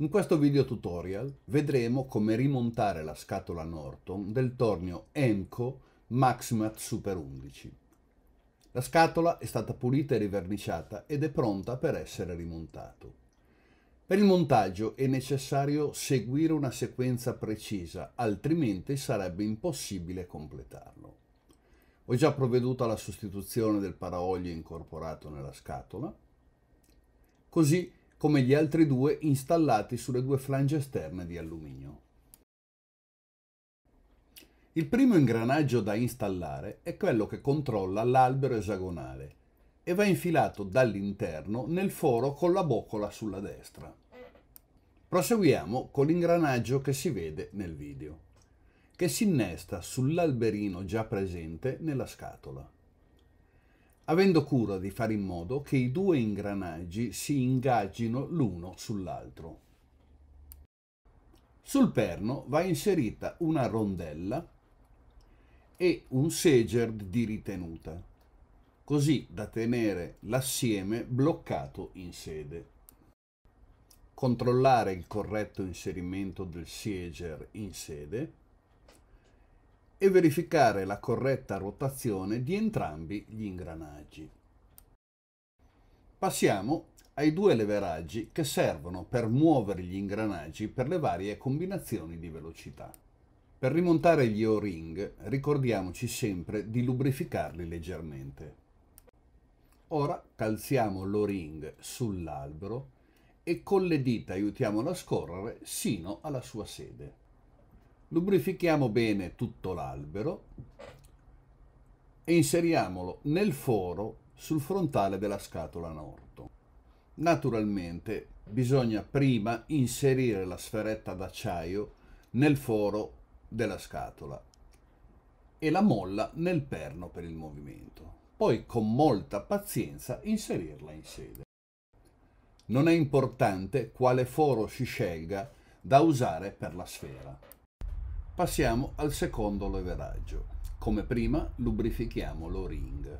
In questo video tutorial vedremo come rimontare la scatola Norton del tornio Emco Maximat Super 11. La scatola è stata pulita e riverniciata ed è pronta per essere rimontato. Per il montaggio è necessario seguire una sequenza precisa, altrimenti sarebbe impossibile completarlo. Ho già provveduto alla sostituzione del paraolio incorporato nella scatola, così come gli altri due installati sulle due flange esterne di alluminio. Il primo ingranaggio da installare è quello che controlla l'albero esagonale e va infilato dall'interno nel foro con la boccola sulla destra. Proseguiamo con l'ingranaggio che si vede nel video, che si innesta sull'alberino già presente nella scatola avendo cura di fare in modo che i due ingranaggi si ingaggino l'uno sull'altro. Sul perno va inserita una rondella e un seger di ritenuta, così da tenere l'assieme bloccato in sede. Controllare il corretto inserimento del seger in sede e verificare la corretta rotazione di entrambi gli ingranaggi. Passiamo ai due leveraggi che servono per muovere gli ingranaggi per le varie combinazioni di velocità. Per rimontare gli O-ring ricordiamoci sempre di lubrificarli leggermente. Ora calziamo l'O-ring sull'albero e con le dita aiutiamolo a scorrere sino alla sua sede. Lubrifichiamo bene tutto l'albero e inseriamolo nel foro sul frontale della scatola Norton. Naturalmente bisogna prima inserire la sferetta d'acciaio nel foro della scatola e la molla nel perno per il movimento. Poi con molta pazienza inserirla in sede. Non è importante quale foro si scelga da usare per la sfera. Passiamo al secondo leveraggio. Come prima lubrifichiamo l'o-ring.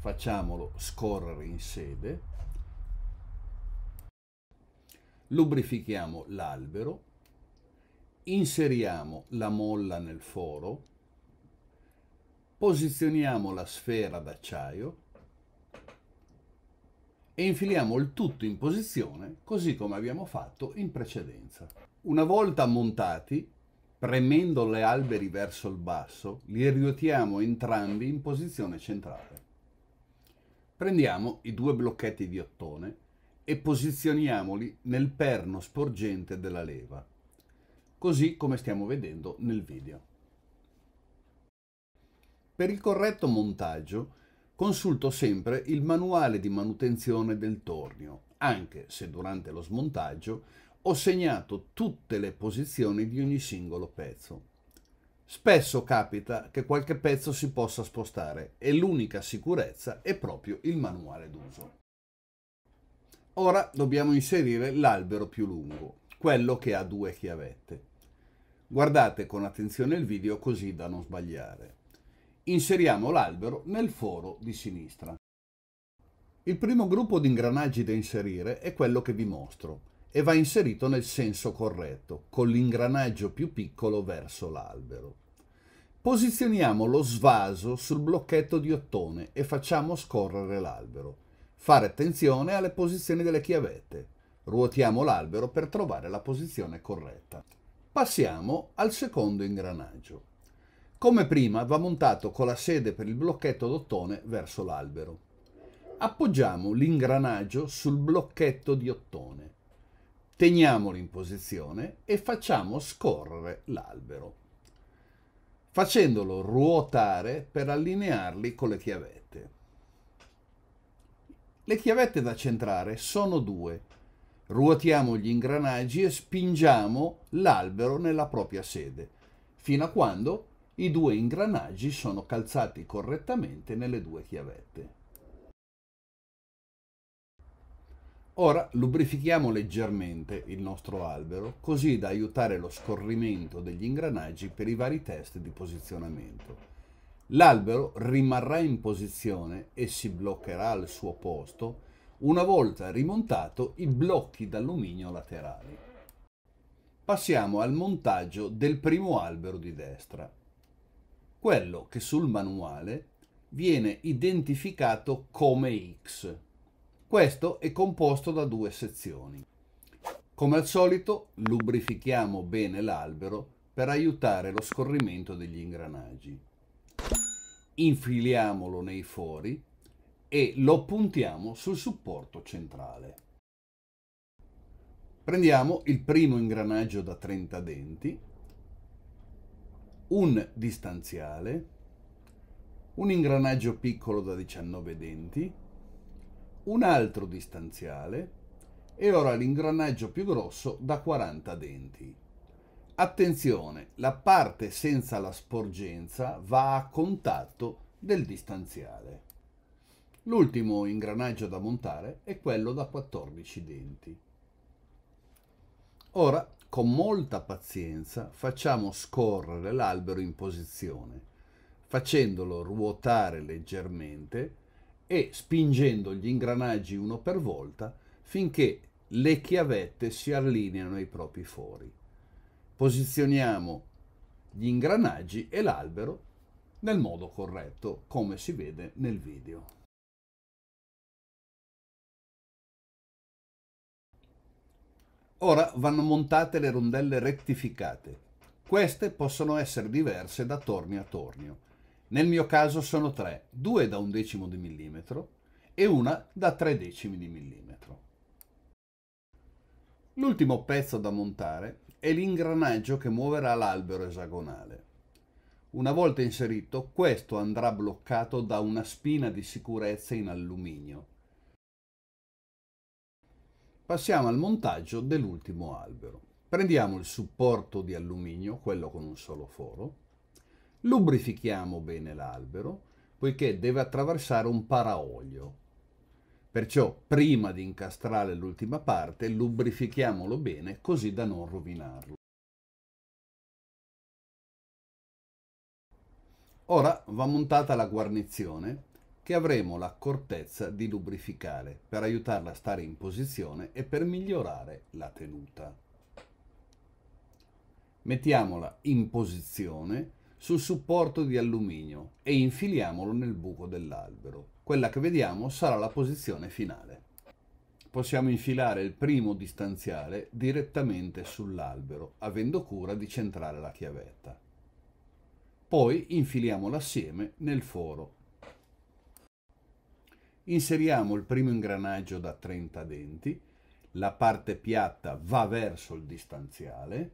Facciamolo scorrere in sede. Lubrifichiamo l'albero. Inseriamo la molla nel foro. Posizioniamo la sfera d'acciaio e infiliamo il tutto in posizione così come abbiamo fatto in precedenza. Una volta montati, premendo le alberi verso il basso, li ruotiamo entrambi in posizione centrale. Prendiamo i due blocchetti di ottone e posizioniamoli nel perno sporgente della leva, così come stiamo vedendo nel video. Per il corretto montaggio consulto sempre il manuale di manutenzione del tornio, anche se durante lo smontaggio ho segnato tutte le posizioni di ogni singolo pezzo. Spesso capita che qualche pezzo si possa spostare e l'unica sicurezza è proprio il manuale d'uso. Ora dobbiamo inserire l'albero più lungo, quello che ha due chiavette. Guardate con attenzione il video così da non sbagliare. Inseriamo l'albero nel foro di sinistra. Il primo gruppo di ingranaggi da inserire è quello che vi mostro e va inserito nel senso corretto, con l'ingranaggio più piccolo verso l'albero. Posizioniamo lo svaso sul blocchetto di ottone e facciamo scorrere l'albero. Fare attenzione alle posizioni delle chiavette. Ruotiamo l'albero per trovare la posizione corretta. Passiamo al secondo ingranaggio. Come prima va montato con la sede per il blocchetto d'ottone verso l'albero. Appoggiamo l'ingranaggio sul blocchetto di ottone. Teniamolo in posizione e facciamo scorrere l'albero, facendolo ruotare per allinearli con le chiavette. Le chiavette da centrare sono due. Ruotiamo gli ingranaggi e spingiamo l'albero nella propria sede, fino a quando i due ingranaggi sono calzati correttamente nelle due chiavette. Ora lubrifichiamo leggermente il nostro albero così da aiutare lo scorrimento degli ingranaggi per i vari test di posizionamento. L'albero rimarrà in posizione e si bloccherà al suo posto una volta rimontato i blocchi d'alluminio laterali. Passiamo al montaggio del primo albero di destra quello che sul manuale viene identificato come X. Questo è composto da due sezioni. Come al solito lubrifichiamo bene l'albero per aiutare lo scorrimento degli ingranaggi. Infiliamolo nei fori e lo puntiamo sul supporto centrale. Prendiamo il primo ingranaggio da 30 denti un distanziale, un ingranaggio piccolo da 19 denti, un altro distanziale e ora l'ingranaggio più grosso da 40 denti. Attenzione, la parte senza la sporgenza va a contatto del distanziale. L'ultimo ingranaggio da montare è quello da 14 denti. Ora con molta pazienza facciamo scorrere l'albero in posizione, facendolo ruotare leggermente e spingendo gli ingranaggi uno per volta finché le chiavette si allineano ai propri fori. Posizioniamo gli ingranaggi e l'albero nel modo corretto, come si vede nel video. Ora vanno montate le rondelle rettificate. Queste possono essere diverse da tornio a tornio. Nel mio caso sono tre, due da un decimo di millimetro e una da tre decimi di millimetro. L'ultimo pezzo da montare è l'ingranaggio che muoverà l'albero esagonale. Una volta inserito, questo andrà bloccato da una spina di sicurezza in alluminio Passiamo al montaggio dell'ultimo albero. Prendiamo il supporto di alluminio, quello con un solo foro, lubrifichiamo bene l'albero, poiché deve attraversare un paraolio. Perciò prima di incastrare l'ultima parte lubrifichiamolo bene così da non rovinarlo. Ora va montata la guarnizione che avremo l'accortezza di lubrificare per aiutarla a stare in posizione e per migliorare la tenuta. Mettiamola in posizione sul supporto di alluminio e infiliamolo nel buco dell'albero. Quella che vediamo sarà la posizione finale. Possiamo infilare il primo distanziale direttamente sull'albero, avendo cura di centrare la chiavetta. Poi infiliamolo assieme nel foro Inseriamo il primo ingranaggio da 30 denti, la parte piatta va verso il distanziale,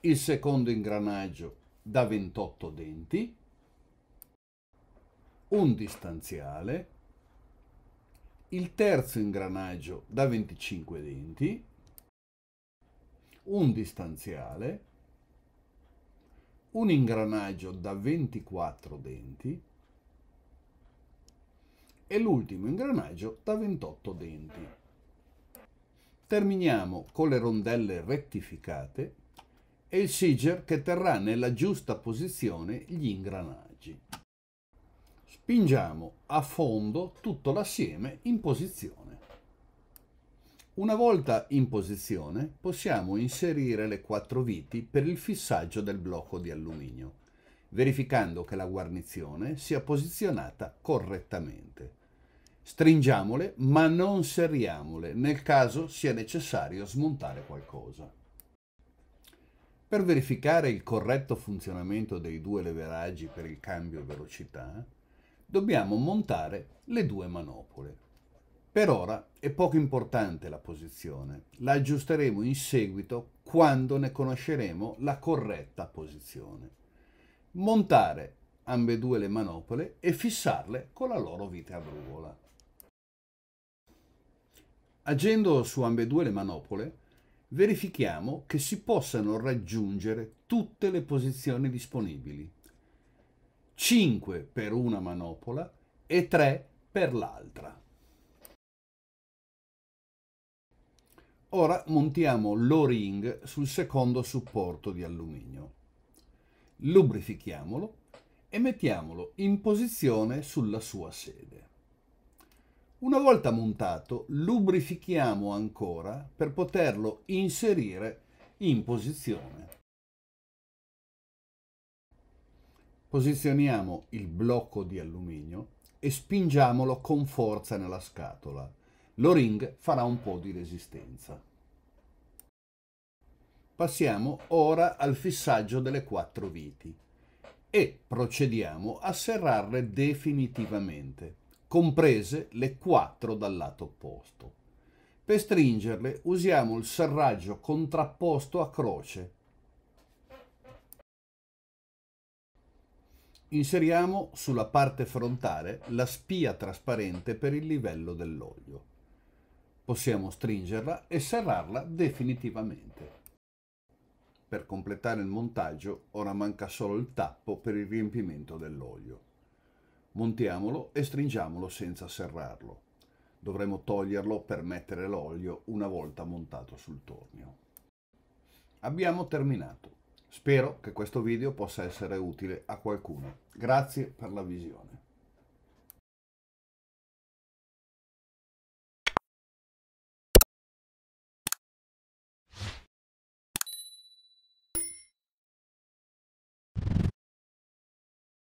il secondo ingranaggio da 28 denti, un distanziale, il terzo ingranaggio da 25 denti, un distanziale, un ingranaggio da 24 denti, e l'ultimo ingranaggio da 28 denti. Terminiamo con le rondelle rettificate e il Siger che terrà nella giusta posizione gli ingranaggi. Spingiamo a fondo tutto l'assieme in posizione. Una volta in posizione possiamo inserire le quattro viti per il fissaggio del blocco di alluminio verificando che la guarnizione sia posizionata correttamente. Stringiamole ma non serriamole nel caso sia necessario smontare qualcosa. Per verificare il corretto funzionamento dei due leveraggi per il cambio velocità, dobbiamo montare le due manopole. Per ora è poco importante la posizione, la aggiusteremo in seguito quando ne conosceremo la corretta posizione montare ambedue le manopole e fissarle con la loro vite a brugola. Agendo su ambedue le manopole, verifichiamo che si possano raggiungere tutte le posizioni disponibili. 5 per una manopola e 3 per l'altra. Ora montiamo l'O-ring sul secondo supporto di alluminio lubrifichiamolo e mettiamolo in posizione sulla sua sede. Una volta montato, lubrifichiamo ancora per poterlo inserire in posizione. Posizioniamo il blocco di alluminio e spingiamolo con forza nella scatola. L'o-ring farà un po' di resistenza. Passiamo ora al fissaggio delle quattro viti e procediamo a serrarle definitivamente, comprese le quattro dal lato opposto. Per stringerle usiamo il serraggio contrapposto a croce. Inseriamo sulla parte frontale la spia trasparente per il livello dell'olio. Possiamo stringerla e serrarla definitivamente. Per completare il montaggio ora manca solo il tappo per il riempimento dell'olio. Montiamolo e stringiamolo senza serrarlo. Dovremo toglierlo per mettere l'olio una volta montato sul tornio. Abbiamo terminato. Spero che questo video possa essere utile a qualcuno. Grazie per la visione.